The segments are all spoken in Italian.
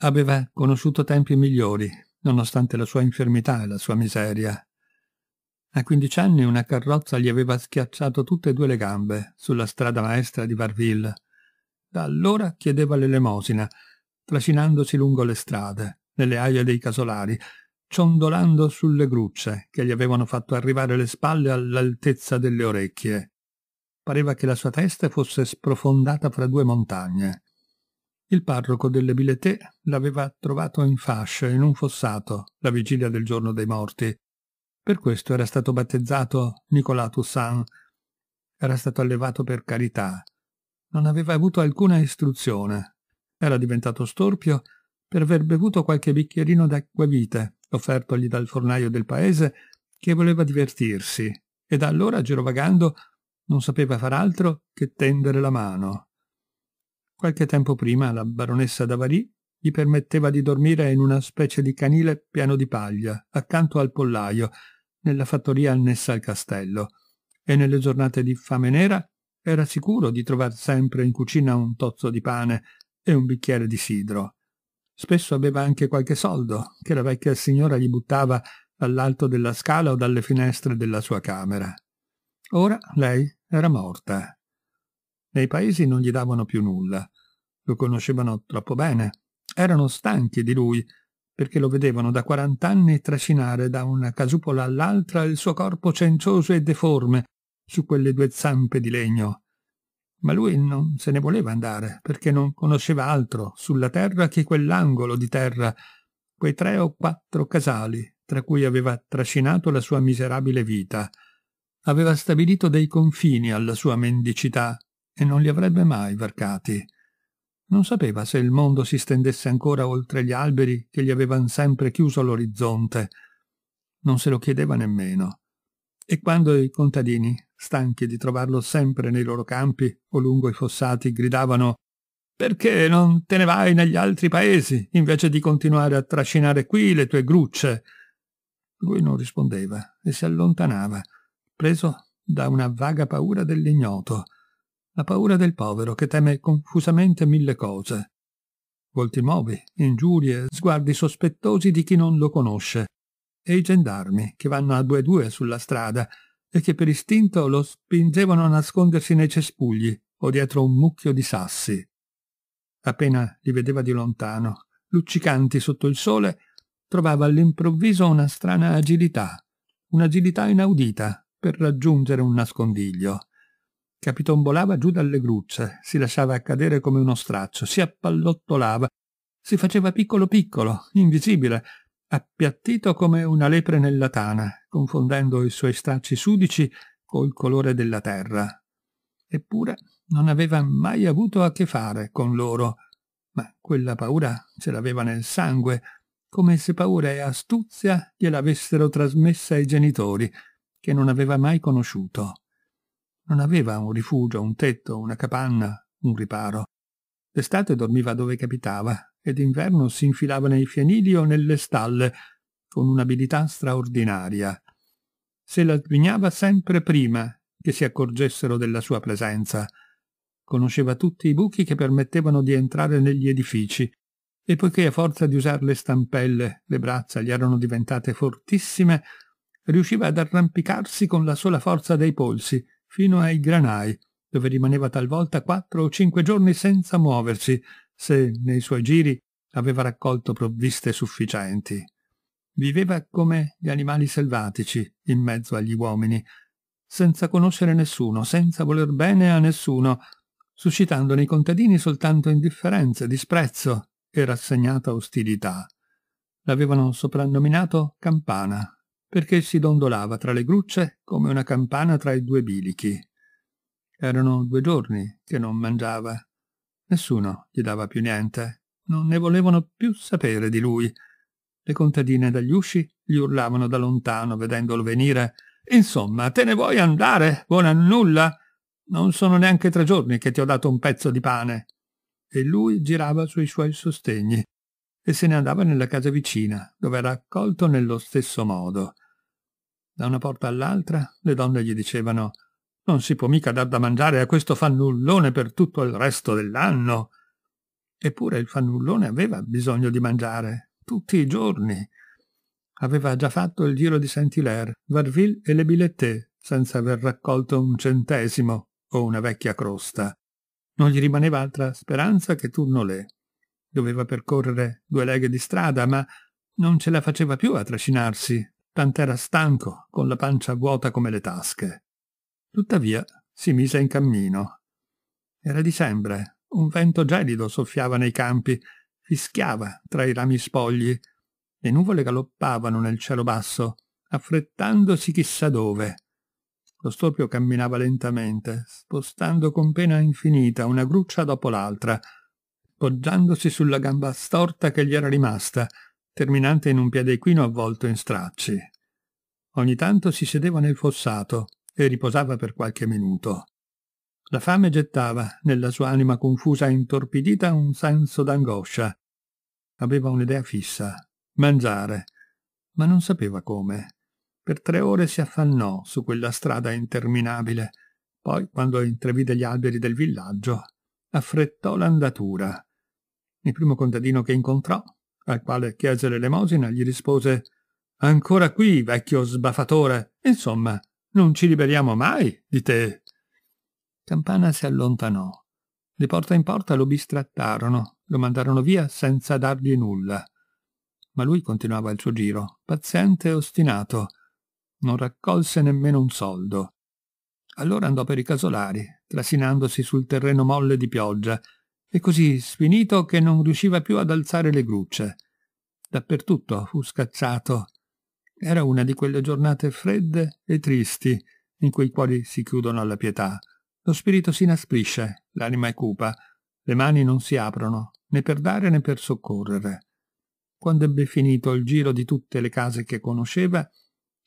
Aveva conosciuto tempi migliori, nonostante la sua infermità e la sua miseria. A 15 anni una carrozza gli aveva schiacciato tutte e due le gambe sulla strada maestra di Varville. Da allora chiedeva l'elemosina, trascinandosi lungo le strade, nelle aie dei casolari, ciondolando sulle grucce che gli avevano fatto arrivare le spalle all'altezza delle orecchie. Pareva che la sua testa fosse sprofondata fra due montagne. Il parroco delle Biletè l'aveva trovato in fascia in un fossato la vigilia del giorno dei morti. Per questo era stato battezzato Nicolas Toussaint. Era stato allevato per carità. Non aveva avuto alcuna istruzione. Era diventato storpio per aver bevuto qualche bicchierino d'acquavite offertogli dal fornaio del paese che voleva divertirsi e da allora girovagando non sapeva far altro che tendere la mano Qualche tempo prima la baronessa Davarì gli permetteva di dormire in una specie di canile pieno di paglia, accanto al pollaio, nella fattoria annessa al castello, e nelle giornate di fame nera era sicuro di trovar sempre in cucina un tozzo di pane e un bicchiere di sidro. Spesso aveva anche qualche soldo che la vecchia signora gli buttava dall'alto della scala o dalle finestre della sua camera. Ora lei era morta nei paesi non gli davano più nulla. Lo conoscevano troppo bene. Erano stanchi di lui, perché lo vedevano da 40 anni trascinare da una casupola all'altra il suo corpo cencioso e deforme su quelle due zampe di legno. Ma lui non se ne voleva andare, perché non conosceva altro sulla terra che quell'angolo di terra, quei tre o quattro casali tra cui aveva trascinato la sua miserabile vita. Aveva stabilito dei confini alla sua mendicità, e non li avrebbe mai varcati. Non sapeva se il mondo si stendesse ancora oltre gli alberi che gli avevano sempre chiuso l'orizzonte. Non se lo chiedeva nemmeno. E quando i contadini, stanchi di trovarlo sempre nei loro campi o lungo i fossati, gridavano «Perché non te ne vai negli altri paesi, invece di continuare a trascinare qui le tue grucce?» Lui non rispondeva e si allontanava, preso da una vaga paura dell'ignoto la paura del povero che teme confusamente mille cose. Volti nuovi, ingiurie, sguardi sospettosi di chi non lo conosce, e i gendarmi che vanno a due e due sulla strada e che per istinto lo spingevano a nascondersi nei cespugli o dietro un mucchio di sassi. Appena li vedeva di lontano, luccicanti sotto il sole, trovava all'improvviso una strana agilità, un'agilità inaudita per raggiungere un nascondiglio capitombolava giù dalle grucce, si lasciava cadere come uno straccio, si appallottolava, si faceva piccolo piccolo, invisibile, appiattito come una lepre nella tana, confondendo i suoi stracci sudici col colore della terra. Eppure non aveva mai avuto a che fare con loro, ma quella paura ce l'aveva nel sangue, come se paura e astuzia gliel'avessero trasmessa ai genitori, che non aveva mai conosciuto. Non aveva un rifugio, un tetto, una capanna, un riparo. D'estate dormiva dove capitava e d'inverno si infilava nei fienili o nelle stalle con un'abilità straordinaria. Se la svignava sempre prima che si accorgessero della sua presenza. Conosceva tutti i buchi che permettevano di entrare negli edifici e poiché a forza di usare le stampelle le braccia gli erano diventate fortissime, riusciva ad arrampicarsi con la sola forza dei polsi fino ai granai, dove rimaneva talvolta quattro o cinque giorni senza muoversi, se nei suoi giri aveva raccolto provviste sufficienti. Viveva come gli animali selvatici, in mezzo agli uomini, senza conoscere nessuno, senza voler bene a nessuno, suscitando nei contadini soltanto indifferenza, disprezzo e rassegnata ostilità. L'avevano soprannominato Campana, perché si dondolava tra le grucce come una campana tra i due bilichi. Erano due giorni che non mangiava. Nessuno gli dava più niente. Non ne volevano più sapere di lui. Le contadine dagli usci gli urlavano da lontano vedendolo venire. Insomma, te ne vuoi andare? Buona nulla! Non sono neanche tre giorni che ti ho dato un pezzo di pane. E lui girava sui suoi sostegni, e se ne andava nella casa vicina, dove era accolto nello stesso modo. Da una porta all'altra le donne gli dicevano «Non si può mica dar da mangiare a questo fannullone per tutto il resto dell'anno!» Eppure il fannullone aveva bisogno di mangiare, tutti i giorni. Aveva già fatto il giro di Saint-Hilaire, Varville e Le Billettée, senza aver raccolto un centesimo o una vecchia crosta. Non gli rimaneva altra speranza che Tournolé. Doveva percorrere due leghe di strada, ma non ce la faceva più a trascinarsi, tant'era stanco, con la pancia vuota come le tasche. Tuttavia si mise in cammino. Era dicembre, un vento gelido soffiava nei campi, fischiava tra i rami spogli, le nuvole galoppavano nel cielo basso, affrettandosi chissà dove. Lo storpio camminava lentamente, spostando con pena infinita una gruccia dopo l'altra, poggiandosi sulla gamba storta che gli era rimasta, terminante in un piede equino avvolto in stracci. Ogni tanto si sedeva nel fossato e riposava per qualche minuto. La fame gettava nella sua anima confusa e intorpidita un senso d'angoscia. Aveva un'idea fissa, mangiare, ma non sapeva come. Per tre ore si affannò su quella strada interminabile, poi, quando intravide gli alberi del villaggio, affrettò l'andatura. Il primo contadino che incontrò, al quale chiese l'elemosina, gli rispose Ancora qui, vecchio sbaffatore. Insomma, non ci liberiamo mai di te. Campana si allontanò. Di porta in porta lo bistrattarono, lo mandarono via senza dargli nulla. Ma lui continuava il suo giro, paziente e ostinato. Non raccolse nemmeno un soldo. Allora andò per i casolari, trasinandosi sul terreno molle di pioggia, e così sfinito che non riusciva più ad alzare le grucce. Dappertutto fu scacciato. Era una di quelle giornate fredde e tristi in cui i cuori si chiudono alla pietà. Lo spirito si inasprisce, l'anima è cupa, le mani non si aprono, né per dare né per soccorrere. Quando ebbe finito il giro di tutte le case che conosceva,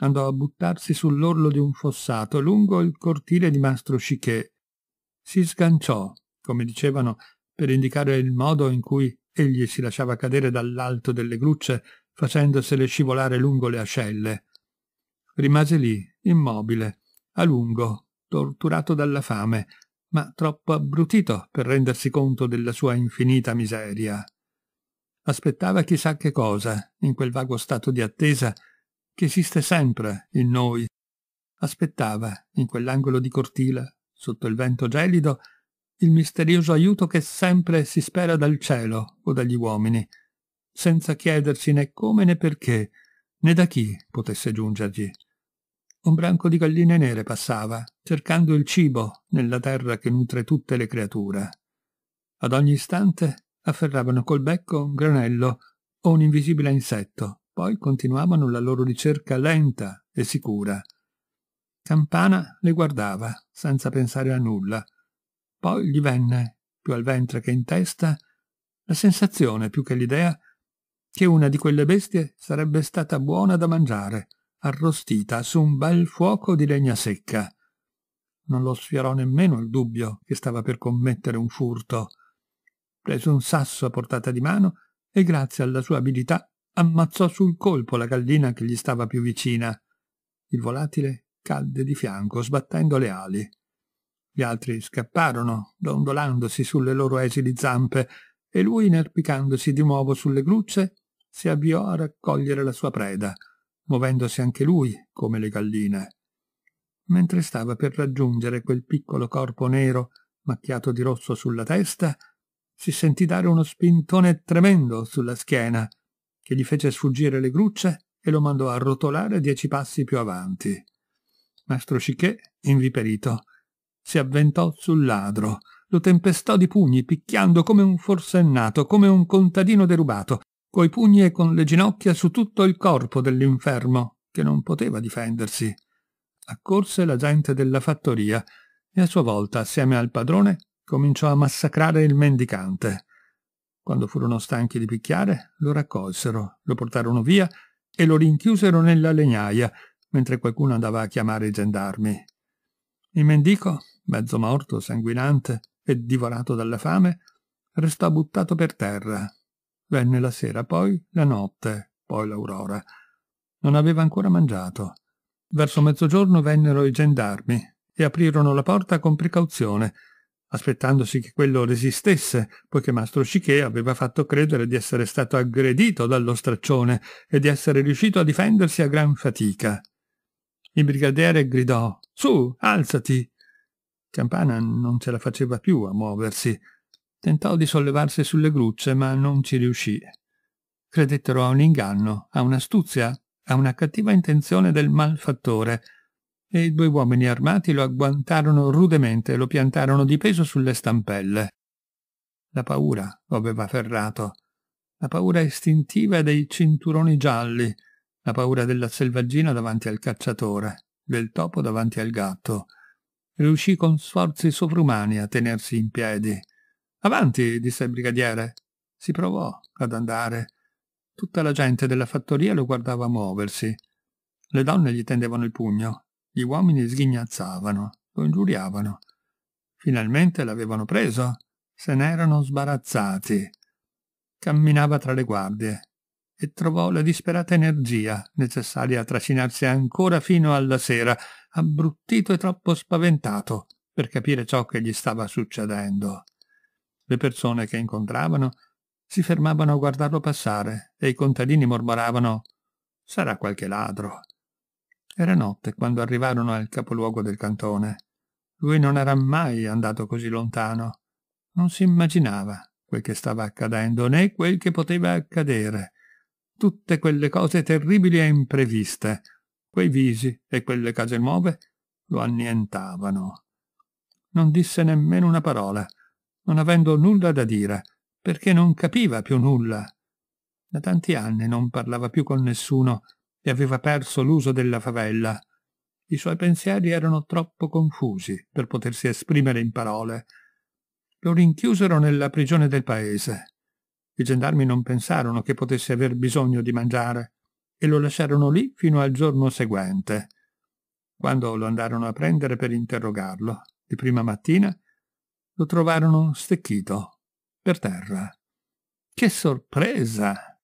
andò a buttarsi sull'orlo di un fossato lungo il cortile di mastro Chiquet. Si sganciò, come dicevano, per indicare il modo in cui egli si lasciava cadere dall'alto delle grucce facendosele scivolare lungo le ascelle. Rimase lì, immobile, a lungo, torturato dalla fame, ma troppo abbrutito per rendersi conto della sua infinita miseria. Aspettava chissà che cosa, in quel vago stato di attesa, che esiste sempre in noi. Aspettava, in quell'angolo di cortile, sotto il vento gelido, il misterioso aiuto che sempre si spera dal cielo o dagli uomini, senza chiedersi né come né perché, né da chi potesse giungergli. Un branco di galline nere passava, cercando il cibo nella terra che nutre tutte le creature. Ad ogni istante afferravano col becco un granello o un invisibile insetto, poi continuavano la loro ricerca lenta e sicura. Campana le guardava, senza pensare a nulla, poi gli venne, più al ventre che in testa, la sensazione più che l'idea che una di quelle bestie sarebbe stata buona da mangiare, arrostita su un bel fuoco di legna secca. Non lo sfiorò nemmeno il dubbio che stava per commettere un furto. Prese un sasso a portata di mano e grazie alla sua abilità ammazzò sul colpo la gallina che gli stava più vicina. Il volatile cadde di fianco, sbattendo le ali. Gli altri scapparono, dondolandosi sulle loro esili zampe, e lui, inerpicandosi di nuovo sulle grucce, si avviò a raccogliere la sua preda, muovendosi anche lui come le galline. Mentre stava per raggiungere quel piccolo corpo nero macchiato di rosso sulla testa, si sentì dare uno spintone tremendo sulla schiena, che gli fece sfuggire le grucce e lo mandò a rotolare dieci passi più avanti. Mastro Cicchè, inviperito, si avventò sul ladro, lo tempestò di pugni, picchiando come un forsennato, come un contadino derubato, coi pugni e con le ginocchia su tutto il corpo dell'infermo, che non poteva difendersi. Accorse la gente della fattoria e a sua volta, assieme al padrone, cominciò a massacrare il mendicante. Quando furono stanchi di picchiare, lo raccolsero, lo portarono via e lo rinchiusero nella legnaia, mentre qualcuno andava a chiamare i gendarmi. Il mendico mezzo morto, sanguinante e divorato dalla fame, restò buttato per terra. Venne la sera, poi la notte, poi l'aurora. Non aveva ancora mangiato. Verso mezzogiorno vennero i gendarmi e aprirono la porta con precauzione, aspettandosi che quello resistesse, poiché mastro Cichè aveva fatto credere di essere stato aggredito dallo straccione e di essere riuscito a difendersi a gran fatica. Il brigadiere gridò «Su, alzati!» Campana non ce la faceva più a muoversi. Tentò di sollevarsi sulle grucce, ma non ci riuscì. Credettero a un inganno, a un'astuzia, a una cattiva intenzione del malfattore, e i due uomini armati lo agguantarono rudemente e lo piantarono di peso sulle stampelle. La paura lo aveva ferrato, la paura istintiva dei cinturoni gialli, la paura della selvaggina davanti al cacciatore, del topo davanti al gatto, riuscì con sforzi sovrumani a tenersi in piedi. Avanti, disse il brigadiere. Si provò ad andare. Tutta la gente della fattoria lo guardava muoversi. Le donne gli tendevano il pugno, gli uomini sghignazzavano, lo ingiuriavano. Finalmente l'avevano preso, se n'erano sbarazzati. Camminava tra le guardie, e trovò la disperata energia necessaria a trascinarsi ancora fino alla sera, abbruttito e troppo spaventato per capire ciò che gli stava succedendo. Le persone che incontravano si fermavano a guardarlo passare e i contadini mormoravano «Sarà qualche ladro». Era notte quando arrivarono al capoluogo del cantone. Lui non era mai andato così lontano. Non si immaginava quel che stava accadendo né quel che poteva accadere tutte quelle cose terribili e impreviste, quei visi e quelle case nuove lo annientavano. Non disse nemmeno una parola, non avendo nulla da dire, perché non capiva più nulla. Da tanti anni non parlava più con nessuno e aveva perso l'uso della favella. I suoi pensieri erano troppo confusi per potersi esprimere in parole. Lo rinchiusero nella prigione del paese. I gendarmi non pensarono che potesse aver bisogno di mangiare e lo lasciarono lì fino al giorno seguente. Quando lo andarono a prendere per interrogarlo, di prima mattina, lo trovarono stecchito, per terra. Che sorpresa!